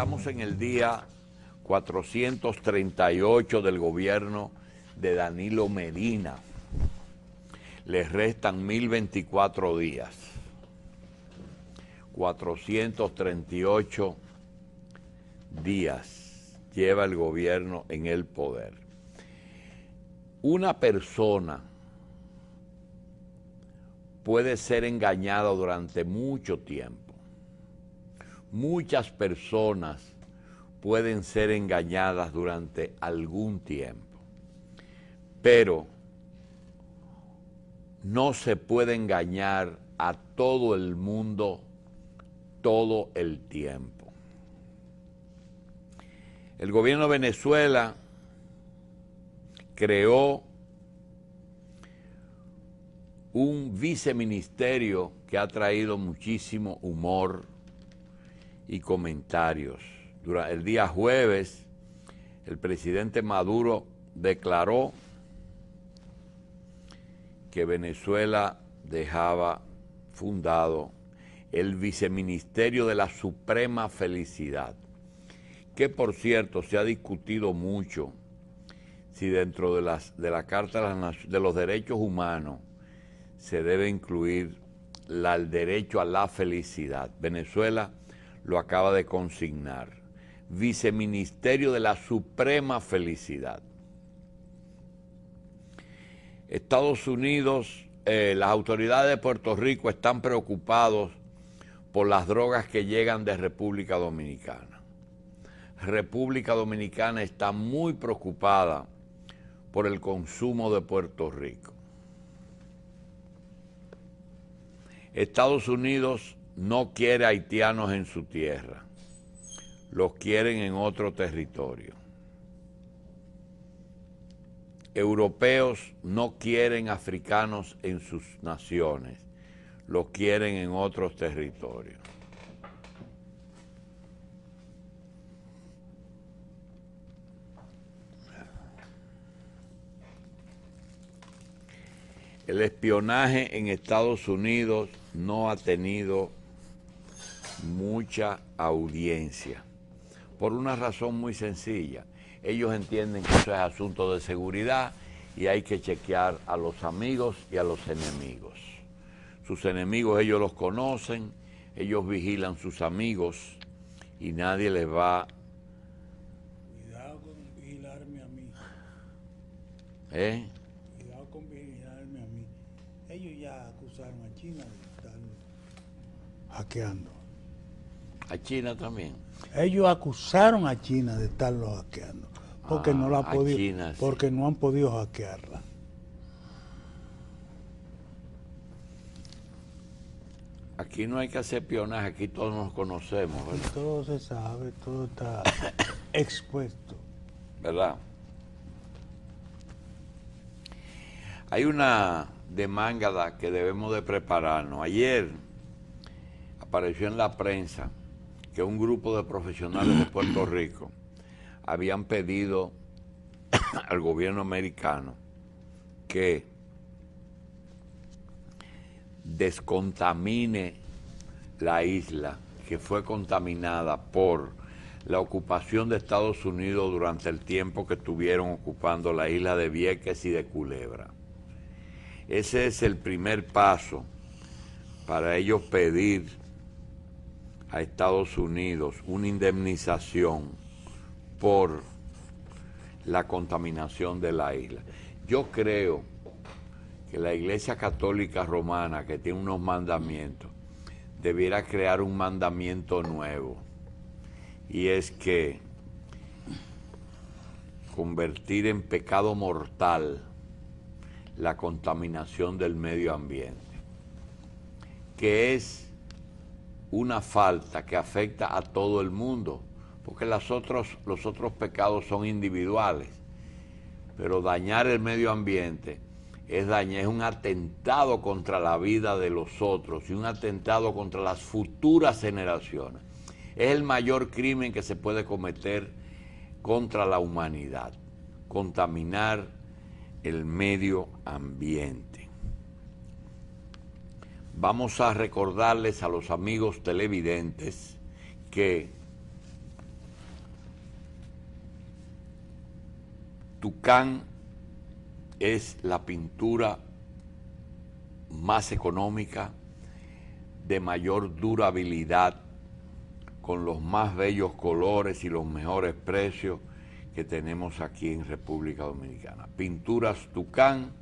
Estamos en el día 438 del gobierno de Danilo Medina. Les restan 1024 días. 438 días lleva el gobierno en el poder. Una persona puede ser engañada durante mucho tiempo muchas personas pueden ser engañadas durante algún tiempo, pero no se puede engañar a todo el mundo todo el tiempo. El gobierno de Venezuela creó un viceministerio que ha traído muchísimo humor y comentarios. Durante el día jueves, el presidente Maduro declaró que Venezuela dejaba fundado el viceministerio de la Suprema Felicidad, que por cierto se ha discutido mucho si dentro de, las, de la Carta de los Derechos Humanos se debe incluir el derecho a la felicidad. Venezuela lo acaba de consignar. Viceministerio de la Suprema Felicidad. Estados Unidos, eh, las autoridades de Puerto Rico están preocupados por las drogas que llegan de República Dominicana. República Dominicana está muy preocupada por el consumo de Puerto Rico. Estados Unidos no quiere haitianos en su tierra, los quieren en otro territorio. Europeos no quieren africanos en sus naciones, los quieren en otros territorios. El espionaje en Estados Unidos no ha tenido mucha audiencia. Por una razón muy sencilla. Ellos entienden que eso es asunto de seguridad y hay que chequear a los amigos y a los enemigos. Sus enemigos ellos los conocen, ellos vigilan sus amigos y nadie les va... Cuidado con vigilarme a mí. ¿Eh? Cuidado con vigilarme a mí. Ellos ya acusaron a China de estar hackeando. A China también. Ellos acusaron a China de estarlo hackeando, porque ah, no la podía porque no han podido hackearla. Aquí no hay que hacer pionaje, aquí todos nos conocemos. Todo se sabe, todo está expuesto. ¿Verdad? Hay una demanda que debemos de prepararnos. Ayer apareció en la prensa que un grupo de profesionales de Puerto Rico habían pedido al gobierno americano que descontamine la isla que fue contaminada por la ocupación de Estados Unidos durante el tiempo que estuvieron ocupando la isla de Vieques y de Culebra. Ese es el primer paso para ellos pedir a Estados Unidos una indemnización por la contaminación de la isla. Yo creo que la Iglesia Católica Romana, que tiene unos mandamientos, debiera crear un mandamiento nuevo. Y es que convertir en pecado mortal la contaminación del medio ambiente, que es una falta que afecta a todo el mundo, porque las otros, los otros pecados son individuales, pero dañar el medio ambiente es, es un atentado contra la vida de los otros y un atentado contra las futuras generaciones. Es el mayor crimen que se puede cometer contra la humanidad, contaminar el medio ambiente vamos a recordarles a los amigos televidentes que Tucán es la pintura más económica, de mayor durabilidad, con los más bellos colores y los mejores precios que tenemos aquí en República Dominicana. Pinturas Tucán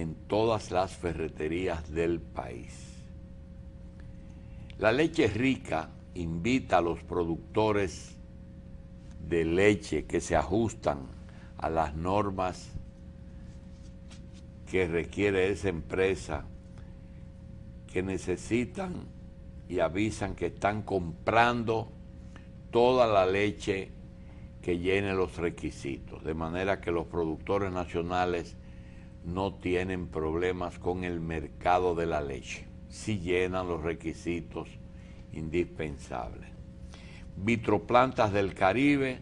en todas las ferreterías del país. La leche rica invita a los productores de leche que se ajustan a las normas que requiere esa empresa, que necesitan y avisan que están comprando toda la leche que llene los requisitos, de manera que los productores nacionales no tienen problemas con el mercado de la leche, si llenan los requisitos indispensables. Vitroplantas del Caribe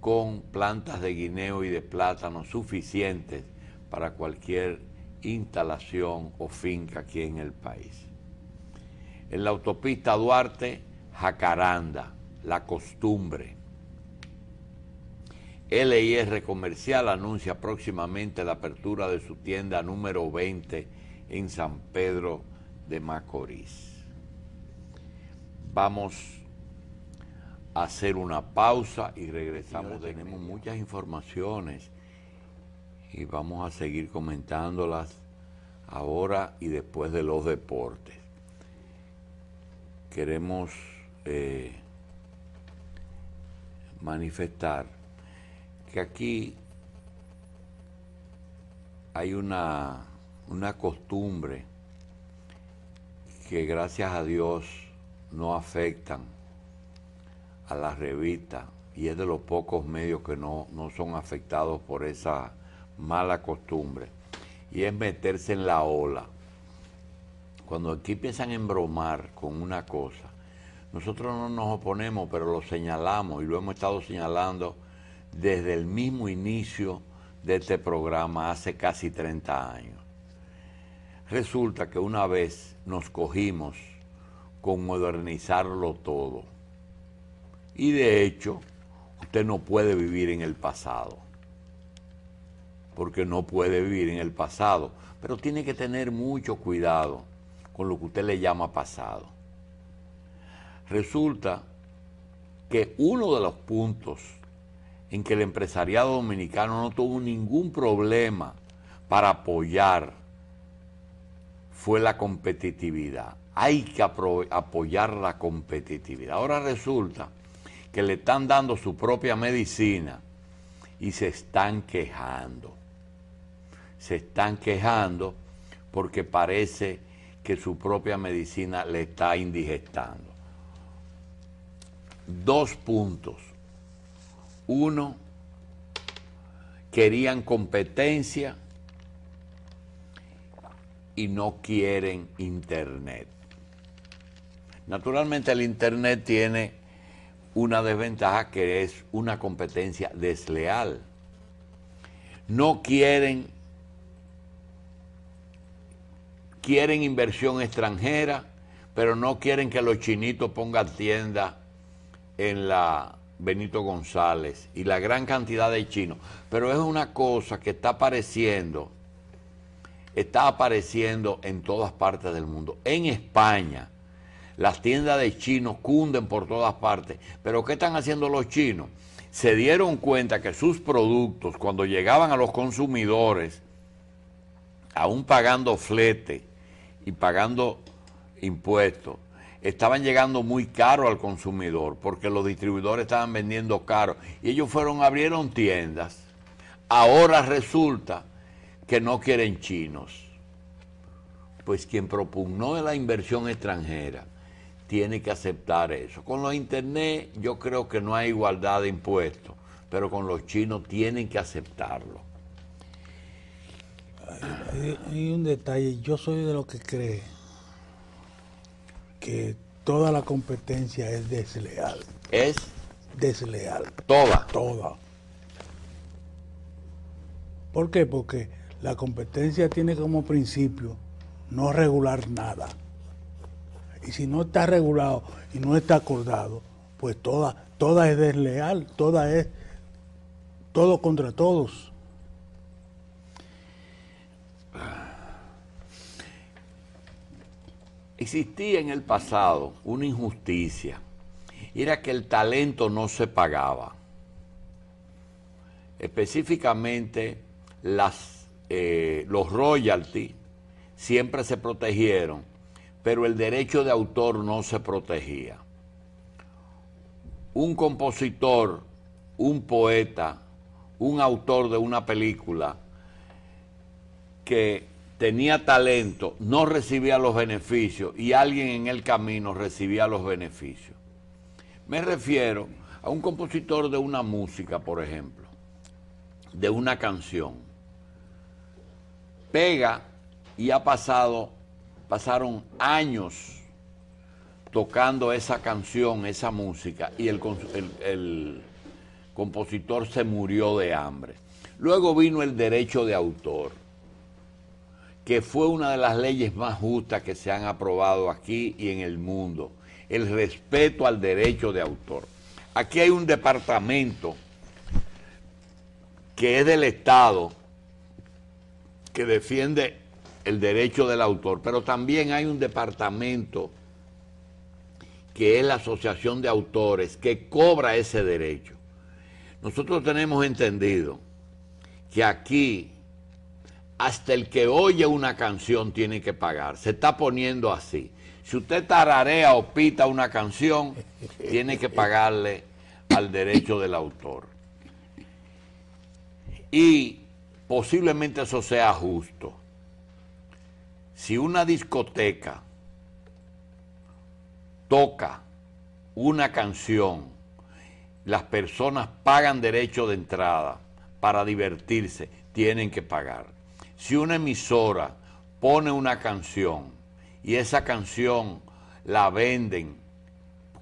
con plantas de guineo y de plátano suficientes para cualquier instalación o finca aquí en el país. En la autopista Duarte, Jacaranda, La Costumbre, LIR Comercial anuncia próximamente la apertura de su tienda número 20 en San Pedro de Macorís. Vamos a hacer una pausa y regresamos. tenemos muchas informaciones y vamos a seguir comentándolas ahora y después de los deportes. Queremos eh, manifestar que aquí hay una, costumbre que gracias a Dios no afectan a la revista y es de los pocos medios que no, no son afectados por esa mala costumbre y es meterse en la ola. Cuando aquí piensan a embromar con una cosa, nosotros no nos oponemos, pero lo señalamos y lo hemos estado señalando desde el mismo inicio de este programa hace casi 30 años. Resulta que una vez nos cogimos con modernizarlo todo. Y de hecho, usted no puede vivir en el pasado, porque no puede vivir en el pasado, pero tiene que tener mucho cuidado con lo que usted le llama pasado. Resulta que uno de los puntos en que el empresariado dominicano no tuvo ningún problema para apoyar fue la competitividad. Hay que apoyar la competitividad. Ahora resulta que le están dando su propia medicina y se están quejando. Se están quejando porque parece que su propia medicina le está indigestando. Dos puntos uno, querían competencia y no quieren Internet. Naturalmente el Internet tiene una desventaja que es una competencia desleal. No quieren, quieren inversión extranjera, pero no quieren que los chinitos pongan tienda en la Benito González y la gran cantidad de chinos. Pero es una cosa que está apareciendo, está apareciendo en todas partes del mundo. En España, las tiendas de chinos cunden por todas partes. Pero ¿qué están haciendo los chinos? Se dieron cuenta que sus productos, cuando llegaban a los consumidores, aún pagando flete y pagando impuestos, estaban llegando muy caro al consumidor porque los distribuidores estaban vendiendo caro y ellos fueron, abrieron tiendas. Ahora resulta que no quieren chinos. Pues quien propugnó la inversión extranjera tiene que aceptar eso. Con los internet yo creo que no hay igualdad de impuestos, pero con los chinos tienen que aceptarlo. Hay, un detalle, yo soy de los que cree que toda la competencia es desleal. ¿Es? Desleal. Toda. Toda. ¿Por qué? Porque la competencia tiene como principio no regular nada. Y si no está regulado y no está acordado, pues toda, toda es desleal, toda es todo contra todos. Existía en el pasado una injusticia, era que el talento no se pagaba. Específicamente, las, eh, los royalties siempre se protegieron, pero el derecho de autor no se protegía. Un compositor, un poeta, un autor de una película que tenía talento, no recibía los beneficios y alguien en el camino recibía los beneficios. Me refiero a un compositor de una música, por ejemplo, de una canción. Pega y ha pasado, pasaron años tocando esa canción, esa música, y el, el compositor se murió de hambre. Luego vino el derecho de autor que fue una de las leyes más justas que se han aprobado aquí y en el mundo, el respeto al derecho de autor. Aquí hay un departamento que es del Estado, que defiende el derecho del autor, pero también hay un departamento que es la Asociación de Autores, que cobra ese derecho. Nosotros tenemos entendido que aquí hasta el que oye una canción tiene que pagar. Se está poniendo así. Si usted tararea o pita una canción, tiene que pagarle al derecho del autor. Y posiblemente eso sea justo. Si una discoteca toca una canción, las personas pagan derecho de entrada para divertirse, tienen que pagar. Si una emisora pone una canción y esa canción la venden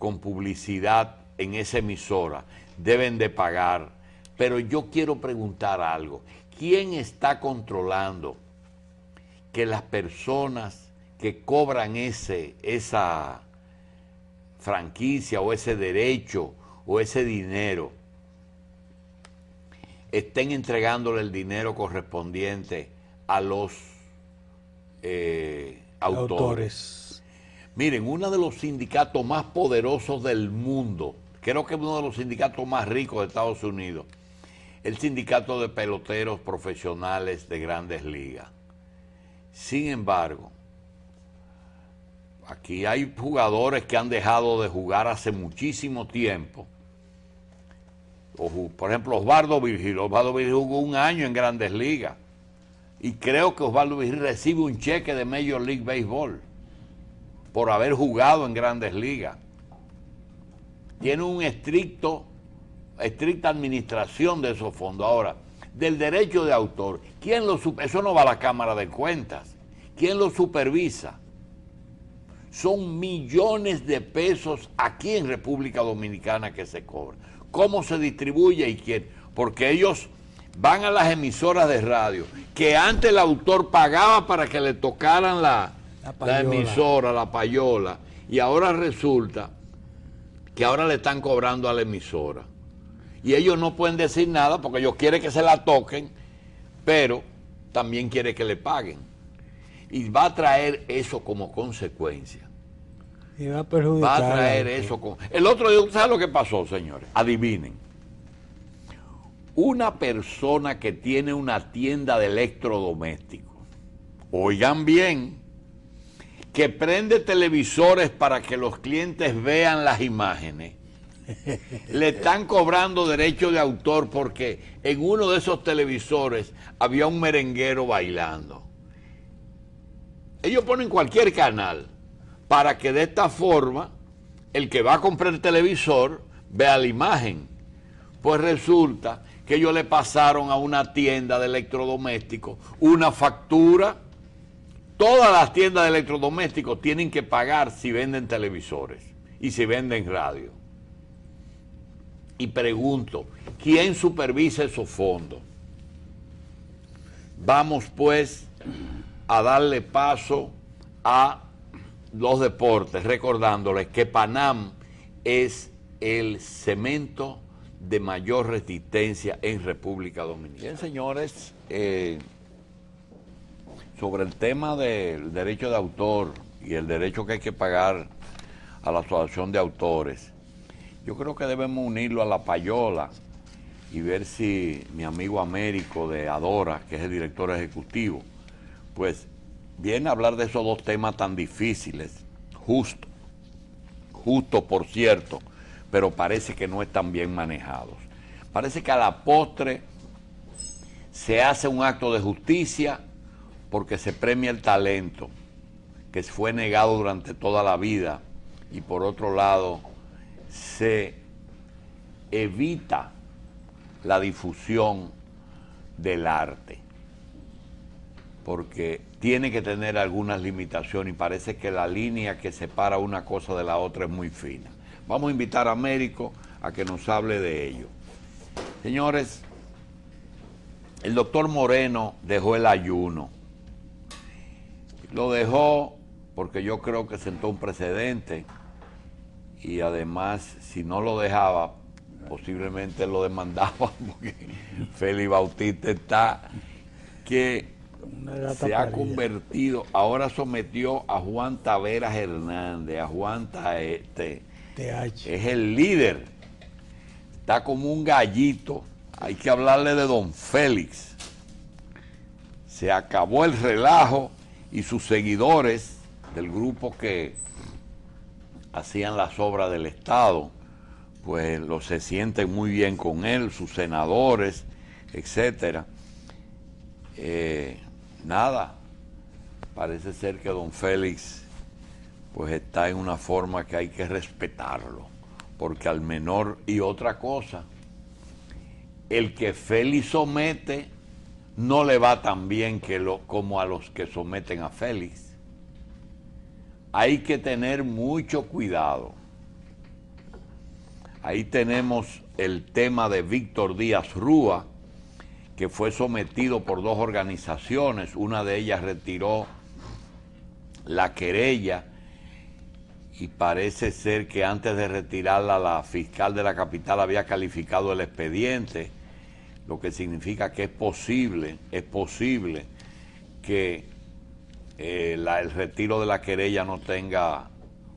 con publicidad en esa emisora, deben de pagar. Pero yo quiero preguntar algo. ¿Quién está controlando que las personas que cobran ese, esa franquicia o ese derecho o ese dinero estén entregándole el dinero correspondiente a los eh, autores. Miren, uno de los sindicatos más poderosos del mundo, creo que uno de los sindicatos más ricos de Estados Unidos, el sindicato de peloteros profesionales de grandes ligas. Sin embargo, aquí hay jugadores que han dejado de jugar hace muchísimo tiempo. por ejemplo, Osvaldo Virgil. Osvaldo jugó un año en grandes ligas. Y creo que Osvaldo Vigil recibe un cheque de Major League Baseball por haber jugado en grandes ligas. Tiene un estricto, estricta administración de esos fondos. Ahora, del derecho de autor, ¿quién lo eso no va a la Cámara de Cuentas. ¿Quién lo supervisa? Son millones de pesos aquí en República Dominicana que se cobran. ¿Cómo se distribuye y quién? Porque ellos van a las emisoras de radio, que antes el autor pagaba para que le tocaran la, emisora, la payola, y ahora resulta que ahora le están cobrando a la emisora. Y ellos no pueden decir nada porque ellos quieren que se la toquen, pero también quieren que le paguen. Y va a traer eso como consecuencia. Y va a perjudicar. Va a traer eso como... El otro día, ¿saben lo que pasó, señores? Adivinen. Una persona que tiene una tienda de electrodomésticos, oigan bien, que prende televisores para que los clientes vean las imágenes, le están cobrando derecho de autor porque en uno de esos televisores había un merenguero bailando. Ellos ponen cualquier canal para que de esta forma el que va a comprar el televisor vea la imagen. Pues resulta que ellos le pasaron a una tienda de electrodomésticos una factura. Todas las tiendas de electrodomésticos tienen que pagar si venden televisores y si venden radio. Y pregunto, ¿quién supervisa esos fondos? Vamos pues a darle paso a los deportes, recordándoles que Panam es el cemento de mayor resistencia en República Dominicana. Bien, señores, eh, sobre el tema del derecho de autor y el derecho que hay que pagar a la asociación de autores, yo creo que debemos unirlo a la payola y ver si mi amigo Américo de Adora, que es el director ejecutivo, pues viene a hablar de esos dos temas tan difíciles, justo, justo por cierto pero parece que no están bien manejados. Parece que a la postre se hace un acto de justicia porque se premia el talento que fue negado durante toda la vida y por otro lado se evita la difusión del arte porque tiene que tener algunas limitaciones y parece que la línea que separa una cosa de la otra es muy fina. Vamos a invitar a Américo a que nos hable de ello. Señores, el doctor Moreno dejó el ayuno. Lo dejó porque yo creo que sentó un precedente y además si no lo dejaba, posiblemente lo demandaba porque Félix Bautista está que se ha convertido, ahora sometió a Juan Taveras Hernández, a Juan este... Es el líder. Está como un gallito. Hay que hablarle de don Félix. Se acabó el relajo y sus seguidores del grupo que hacían las obras del Estado, pues lo se sienten muy bien con él, sus senadores, etcétera. Eh, nada, parece ser que don Félix pues está en una forma que hay que respetarlo, porque al menor y otra cosa, el que Félix somete no le va tan bien que lo, como a los que someten a Félix. Hay que tener mucho cuidado. Ahí tenemos el tema de Víctor Díaz Rúa, que fue sometido por dos organizaciones. Una de ellas retiró la querella y parece ser que antes de retirarla la fiscal de la capital había calificado el expediente, lo que significa que es posible, es posible que eh, el retiro de la querella no tenga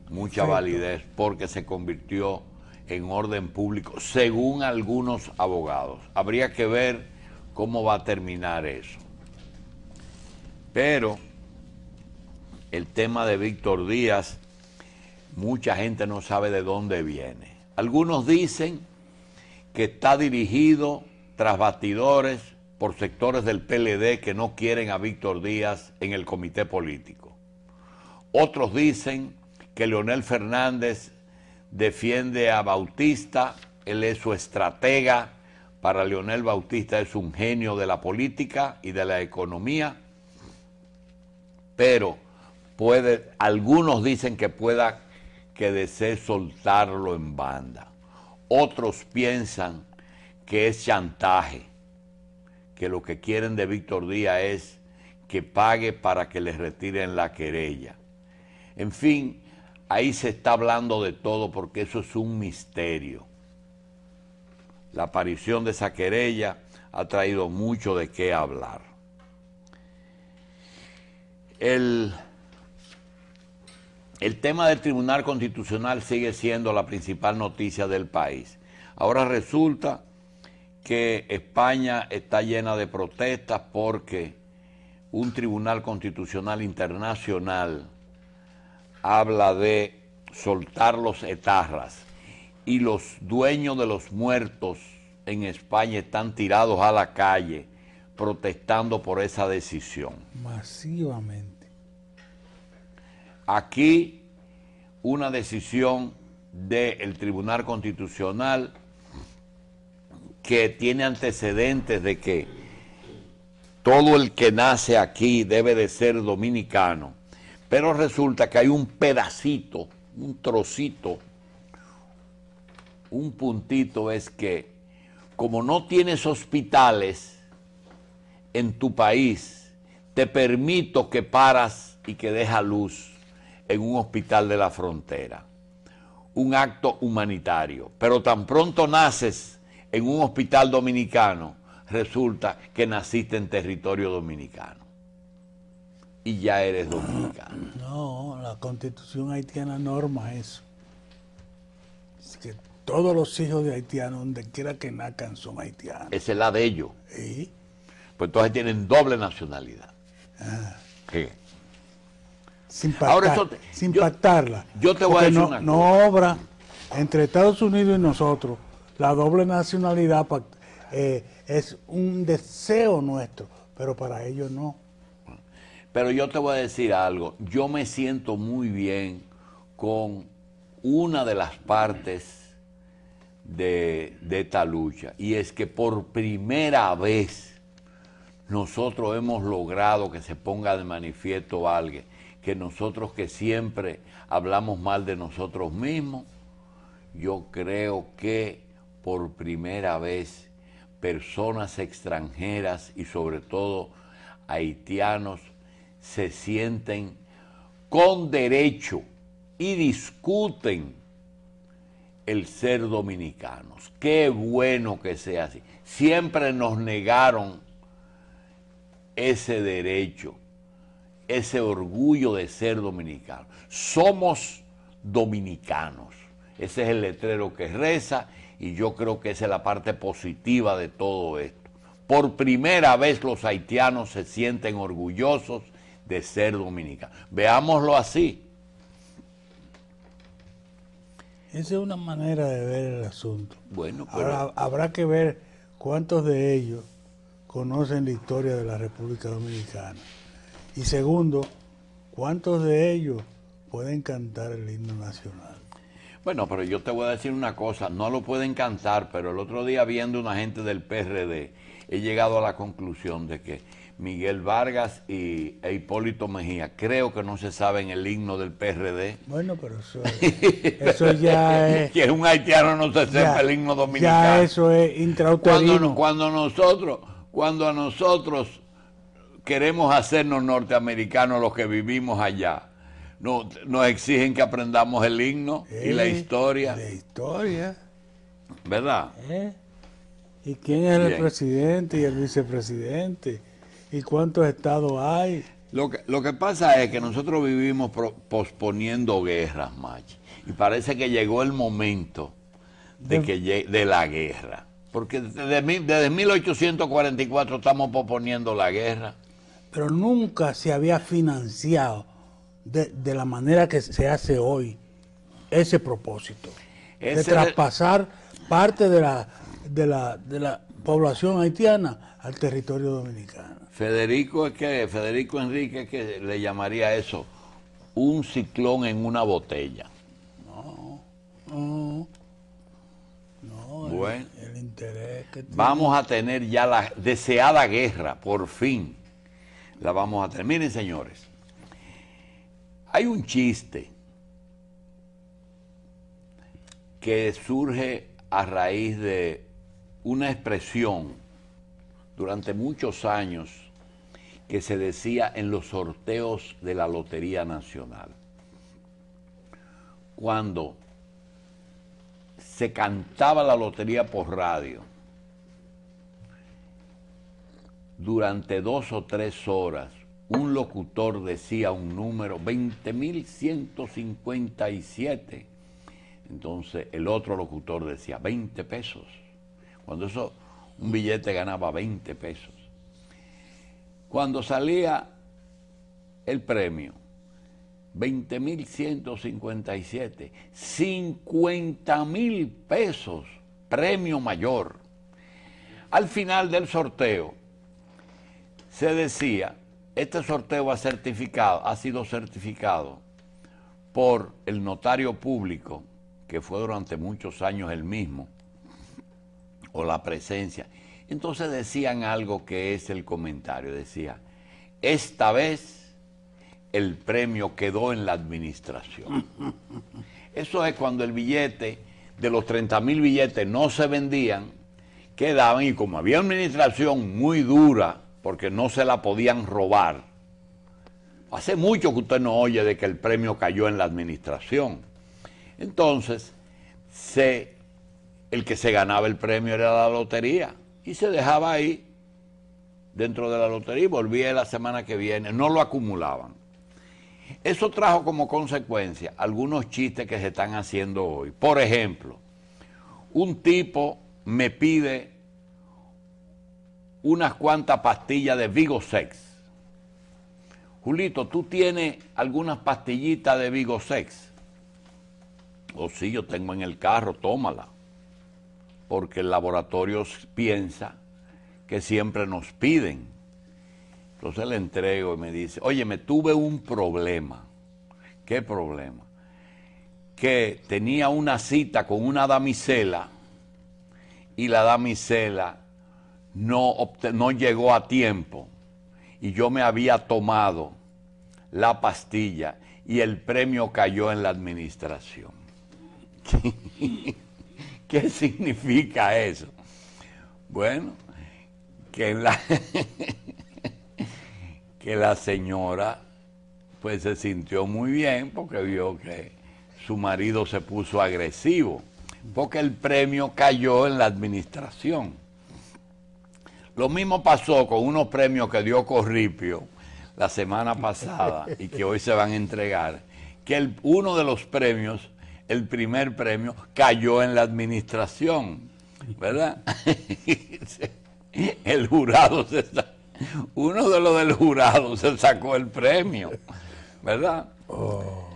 mucha validez porque se convirtió en orden público, según algunos abogados. Habría que ver cómo va a terminar eso. Pero el tema de Víctor Díaz mucha gente no sabe de dónde viene. Algunos dicen que está dirigido tras batidores por sectores del PLD que no quieren a Víctor Díaz en el comité político. Otros dicen que Leonel Fernández defiende a Bautista, él es su estratega, para Leonel Bautista es un genio de la política y de la economía, pero puede, algunos dicen que pueda que desee soltarlo en banda. Otros piensan que es chantaje, que lo que quieren de Víctor Díaz es que pague para que les retiren la querella. En fin, ahí se está hablando de todo porque eso es un misterio. La aparición de esa querella ha traído mucho de qué hablar. El el tema del Tribunal Constitucional sigue siendo la principal noticia del país. Ahora resulta que España está llena de protestas porque un Tribunal Constitucional Internacional habla de soltar los etarras y los dueños de los muertos en España están tirados a la calle protestando por esa decisión. Masivamente. Aquí una decisión del Tribunal Constitucional que tiene antecedentes de que todo el que nace aquí debe de ser dominicano, pero resulta que hay un pedacito, un trocito, un puntito es que como no tienes hospitales en tu país, te permito que paras y que deja luz en un hospital de la frontera. Un acto humanitario. Pero tan pronto naces en un hospital dominicano, resulta que naciste en territorio dominicano. Y ya eres dominicano. No, la constitución haitiana norma eso. Es que todos los hijos de haitianos, donde quiera que nazcan, son haitianos. Esa es la de ellos. ¿Y? Pues entonces tienen doble nacionalidad. Ah. Sin pactarla. Yo te voy a decir no, obra entre Estados Unidos y nosotros la doble nacionalidad eh, es un deseo nuestro, pero para ellos no. Pero yo te voy a decir algo, yo me siento muy bien con una de las partes de, de esta lucha, y es que por primera vez nosotros hemos logrado que se ponga de manifiesto alguien que nosotros que siempre hablamos mal de nosotros mismos, yo creo que por primera vez personas extranjeras y sobre todo haitianos se sienten con derecho y discuten el ser dominicanos. Qué bueno que sea así. Siempre nos negaron ese derecho ese orgullo de ser dominicano. Somos dominicanos. Ese es el letrero que reza y yo creo que esa es la parte positiva de todo esto. Por primera vez los haitianos se sienten orgullosos de ser dominicanos. Veámoslo así. Esa es una manera de ver el asunto. Bueno, habrá que ver cuántos de ellos conocen la historia de la República Dominicana. Y segundo, ¿cuántos de ellos pueden cantar el himno nacional? Bueno, pero yo te voy a decir una cosa, no lo pueden cantar, pero el otro día viendo una gente del PRD, he llegado a la conclusión de que Miguel Vargas y e Hipólito Mejía, creo que no se saben el himno del PRD. Bueno, pero eso, ya es... que un haitiano no se sepa el himno dominicano. Ya eso es intrauterino. Cuando, cuando nosotros, cuando a nosotros queremos hacernos norteamericanos los que vivimos allá. No, nos exigen que aprendamos el himno y la eh, historia. La historia. ¿Verdad? Eh, ¿Y quién es el presidente y el vicepresidente? ¿Y cuántos estados hay? Lo que, lo que pasa es que nosotros vivimos posponiendo guerras, Machi. Y parece que llegó el momento de, que, de la guerra. Porque desde, desde 1844 estamos posponiendo la guerra pero nunca se había financiado de, la manera que se hace hoy ese propósito, de traspasar parte de la, de, la, población haitiana al territorio dominicano. Federico, es que, Federico Enrique que le llamaría eso un ciclón en una botella. No, no. no bueno, el, interés que Vamos a tener ya la deseada guerra, por fin la vamos a terminar señores, hay un chiste que surge a raíz de una expresión durante muchos años que se decía en los sorteos de la Lotería Nacional. Cuando se cantaba la lotería por radio, durante dos o tres horas un locutor decía un número 20.157, entonces el otro locutor decía 20 pesos. Cuando eso, un billete ganaba 20 pesos. Cuando salía el premio, 20.157, mil pesos, premio mayor. Al final del sorteo, se decía, este sorteo ha, certificado, ha sido certificado por el notario público, que fue durante muchos años el mismo, o la presencia. Entonces decían algo que es el comentario, decía, esta vez el premio quedó en la administración. Eso es cuando el billete, de los 30 mil billetes no se vendían, quedaban y como había administración muy dura, porque no se la podían robar. Hace mucho que usted no oye de que el premio cayó en la administración. Entonces, se, el que se ganaba el premio era la lotería y se dejaba ahí dentro de la lotería y volvía la semana que viene. No lo acumulaban. Eso trajo como consecuencia algunos chistes que se están haciendo hoy. Por ejemplo, un tipo me pide unas cuantas pastillas de Vigosex. Julito, ¿tú tienes algunas pastillitas de Vigosex? O oh, sí, yo tengo en el carro, tómala. Porque el laboratorio piensa que siempre nos piden. Entonces le entrego y me dice, oye, me tuve un problema. ¿Qué problema? Que tenía una cita con una damisela y la damisela no, no llegó a tiempo y yo me había tomado la pastilla y el premio cayó en la administración. ¿Qué, significa eso? Bueno, que la, que la señora pues se sintió muy bien porque vio que su marido se puso agresivo, porque el premio cayó en la administración. Lo mismo pasó con unos premios que dio Corripio la semana pasada y que hoy se van a entregar, que uno de los premios, el primer premio, cayó en la administración, ¿verdad? el jurado se uno de los del jurado se sacó el premio, ¿verdad? Oh.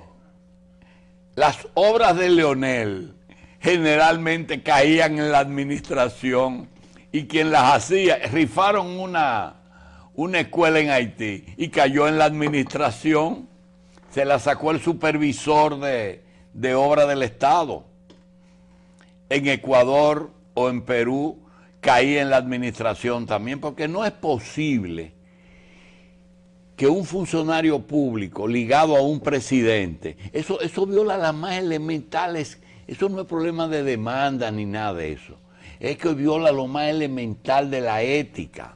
Las obras de Leonel generalmente caían en la administración y quien las hacía, rifaron una, una escuela en Haití y cayó en la administración, se la sacó el supervisor de, de obra del Estado. En Ecuador o en Perú caí en la administración también, porque no es posible que un funcionario público ligado a un presidente, eso, eso viola las más elementales, eso no es problema de demanda ni nada de eso es que viola lo más elemental de la ética.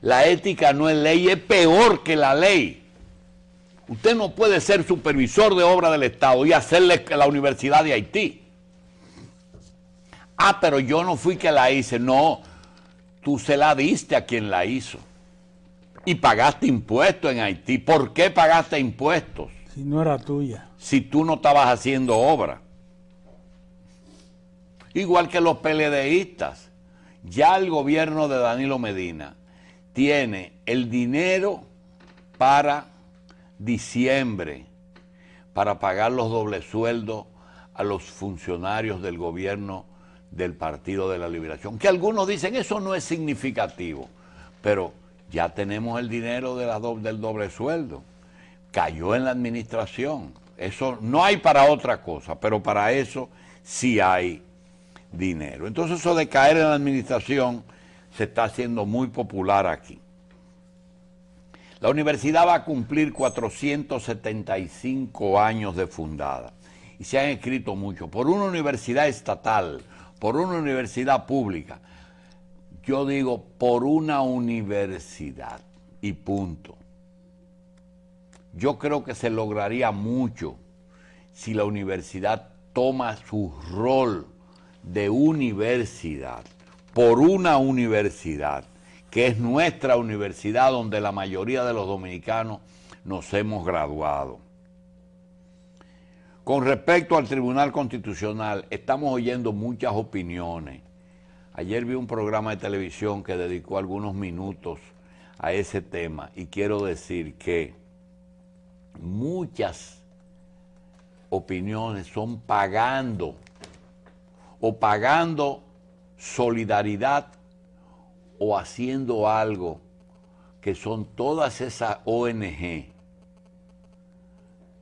La ética no es ley, es peor que la ley. Usted no puede ser supervisor de obra del Estado y hacerle la Universidad de Haití. Ah, pero yo no fui que la hice. No, tú se la diste a quien la hizo. Y pagaste impuestos en Haití. ¿Por qué pagaste impuestos? Si no era tuya. Si tú no estabas haciendo obra igual que los PLDistas, Ya el gobierno de Danilo Medina tiene el dinero para diciembre, para pagar los dobles sueldos a los funcionarios del gobierno del Partido de la Liberación, que algunos dicen eso no es significativo, pero ya tenemos el dinero de del doble sueldo, cayó en la administración, eso no hay para otra cosa, pero para eso sí hay dinero. Entonces eso de caer en la administración se está haciendo muy popular aquí. La universidad va a cumplir 475 años de fundada y se han escrito mucho. Por una universidad estatal, por una universidad pública, yo digo por una universidad y punto. Yo creo que se lograría mucho si la universidad toma su rol de universidad, por una universidad, que es nuestra universidad donde la mayoría de los dominicanos nos hemos graduado. Con respecto al Tribunal Constitucional, estamos oyendo muchas opiniones. Ayer vi un programa de televisión que dedicó algunos minutos a ese tema y quiero decir que muchas opiniones son pagando o pagando solidaridad o haciendo algo, que son todas esas ONG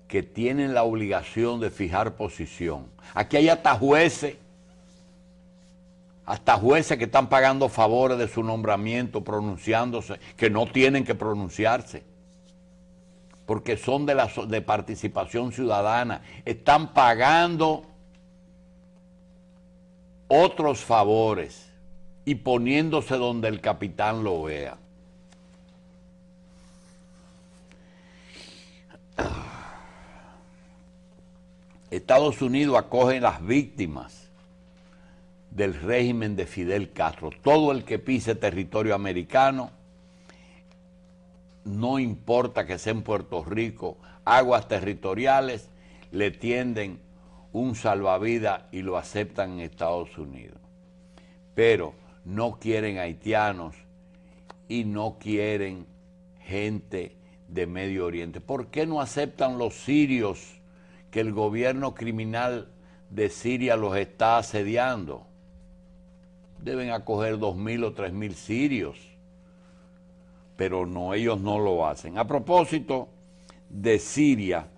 que tienen la obligación de fijar posición. Aquí hay hasta jueces, hasta jueces que están pagando favores de su nombramiento, pronunciándose, que no tienen que pronunciarse, porque son de, de participación ciudadana, están pagando otros favores y poniéndose donde el capitán lo vea. Estados Unidos acoge las víctimas del régimen de Fidel Castro. Todo el que pise territorio americano, no importa que sea en Puerto Rico, aguas territoriales, le tienden un salvavidas y lo aceptan en Estados Unidos. Pero no quieren haitianos y no quieren gente de Medio Oriente. ¿Por qué no aceptan los sirios que el gobierno criminal de Siria los está asediando? Deben acoger dos mil o tres mil sirios, pero no, ellos no lo hacen. A propósito de Siria,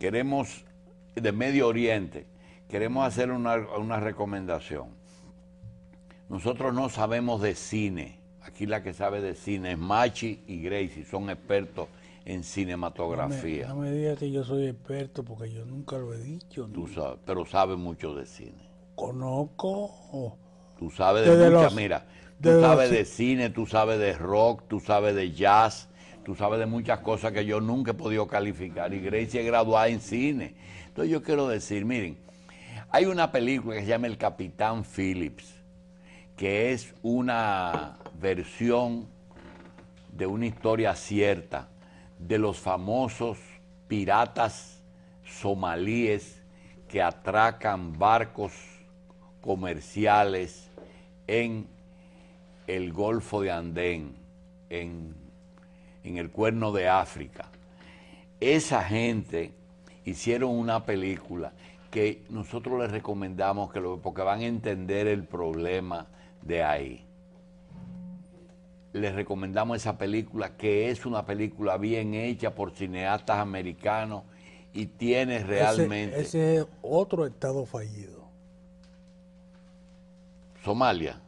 queremos de Medio Oriente, queremos hacer una, recomendación. Nosotros no sabemos de cine. Aquí la que sabe de cine es Machi y Gracie, son expertos en cinematografía. No me, digas que yo soy experto porque yo nunca lo he dicho. Tú sabes, pero sabe mucho de cine. Conozco. Tú sabes de muchas, mira, tú sabes de cine, tú sabes de rock, tú sabes de jazz, tú sabes de muchas cosas que yo nunca he podido calificar. Y Gracie es graduada en cine entonces yo quiero decir, miren, hay una película que se llama El Capitán Phillips, que es una versión de una historia cierta de los famosos piratas somalíes que atracan barcos comerciales en el Golfo de Andén, en, en el Cuerno de África. Esa gente hicieron una película que nosotros les recomendamos que lo porque van a entender el problema de ahí. Les recomendamos esa película que es una película bien hecha por cineastas americanos y tiene realmente ese, es otro estado fallido. Somalia.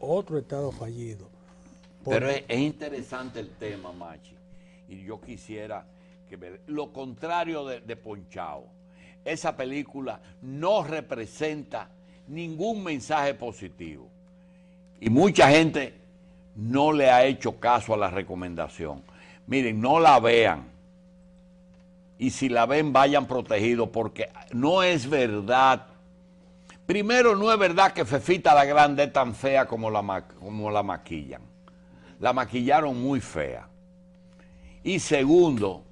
Otro estado fallido. Pero es interesante el tema, Machi. Y yo quisiera lo contrario de, de Ponchao. Esa película no representa ningún mensaje positivo. Y mucha gente no le ha hecho caso a la recomendación. Miren, no la vean. Y si la ven, vayan protegidos, porque no es verdad. Primero, no es verdad que Fefita la Grande es tan fea como la, como la maquillan. La maquillaron muy fea. Y segundo,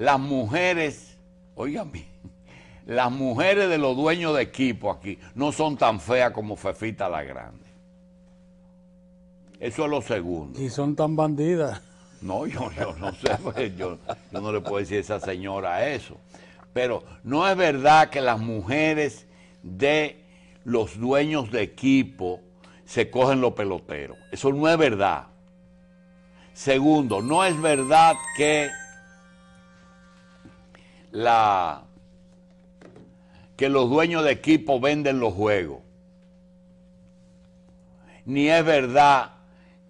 las mujeres, oígame las mujeres de los dueños de equipo aquí no son tan feas como Fefita la Grande. Eso es lo segundo. Y son tan bandidas. No, yo, no sé, pues, yo, yo no le puedo decir a esa señora eso. Pero no es verdad que las mujeres de los dueños de equipo se cogen los peloteros. Eso no es verdad. Segundo, no es verdad que la que los dueños de equipo venden los juegos. Ni es verdad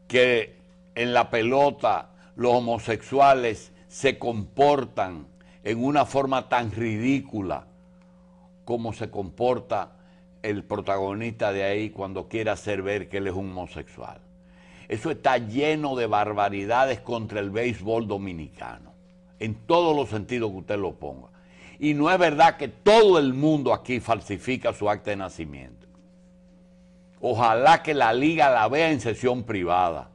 que en la pelota los homosexuales se comportan en una forma tan ridícula como se comporta el protagonista de ahí cuando quiere hacer ver que él es un homosexual. Eso está lleno de barbaridades contra el béisbol dominicano en todos los sentidos que usted lo ponga. Y no es verdad que todo el mundo aquí falsifica su acta de nacimiento. Ojalá que la liga la vea en sesión privada.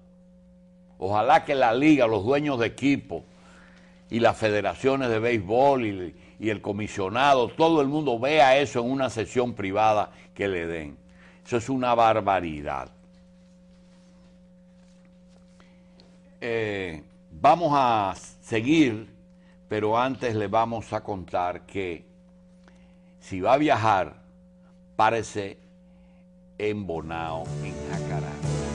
Ojalá que la liga, los dueños de equipo y las federaciones de béisbol y, el comisionado, todo el mundo vea eso en una sesión privada que le den. Eso es una barbaridad. Eh, vamos a seguir pero antes le vamos a contar que si va a viajar, parece en en Jacaranda.